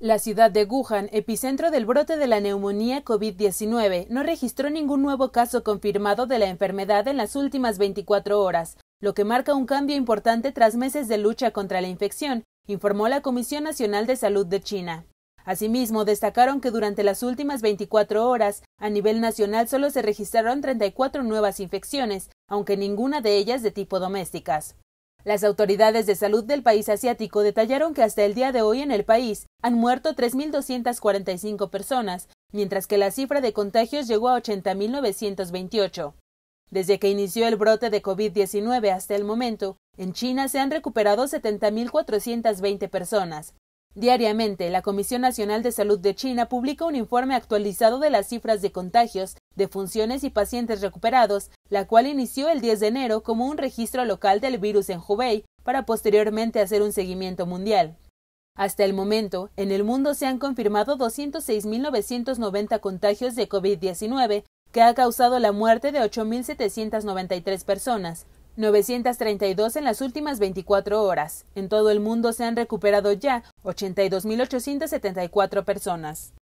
La ciudad de Wuhan, epicentro del brote de la neumonía COVID-19, no registró ningún nuevo caso confirmado de la enfermedad en las últimas 24 horas, lo que marca un cambio importante tras meses de lucha contra la infección, informó la Comisión Nacional de Salud de China. Asimismo, destacaron que durante las últimas 24 horas, a nivel nacional solo se registraron 34 nuevas infecciones, aunque ninguna de ellas de tipo domésticas. Las autoridades de salud del país asiático detallaron que hasta el día de hoy en el país han muerto 3.245 personas, mientras que la cifra de contagios llegó a 80.928. Desde que inició el brote de COVID-19 hasta el momento, en China se han recuperado 70.420 personas. Diariamente, la Comisión Nacional de Salud de China publica un informe actualizado de las cifras de contagios, defunciones y pacientes recuperados la cual inició el 10 de enero como un registro local del virus en Hubei para posteriormente hacer un seguimiento mundial. Hasta el momento, en el mundo se han confirmado 206.990 contagios de COVID-19, que ha causado la muerte de 8.793 personas, 932 en las últimas 24 horas. En todo el mundo se han recuperado ya 82.874 personas.